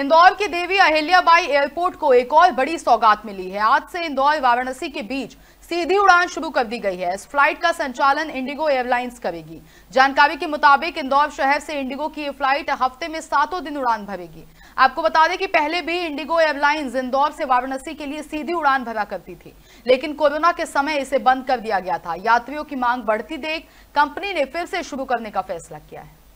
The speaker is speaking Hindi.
इंदौर की देवी अहिल्याबाई एयरपोर्ट को एक और बड़ी सौगात मिली है आज से इंदौर वाराणसी के बीच सीधी उड़ान शुरू कर दी गई है इस फ्लाइट का संचालन इंडिगो एयरलाइंस करेगी जानकारी के मुताबिक इंदौर शहर से इंडिगो की फ्लाइट हफ्ते में सातों दिन उड़ान भरेगी आपको बता दें कि पहले भी इंडिगो एयरलाइंस इंदौर से वाराणसी के लिए सीधी उड़ान भरा करती थी लेकिन कोरोना के समय इसे बंद कर दिया गया था यात्रियों की मांग बढ़ती देख कंपनी ने फिर से शुरू करने का फैसला किया है